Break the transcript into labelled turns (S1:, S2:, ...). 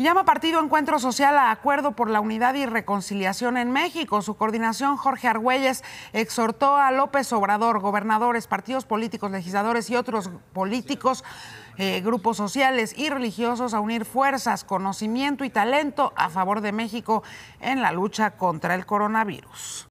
S1: Llama Partido Encuentro Social a acuerdo por la unidad y reconciliación en México. Su coordinación, Jorge Argüelles, exhortó a López Obrador, gobernadores, partidos políticos, legisladores y otros políticos, eh, grupos sociales y religiosos a unir fuerzas, conocimiento y talento a favor de México en la lucha contra el coronavirus.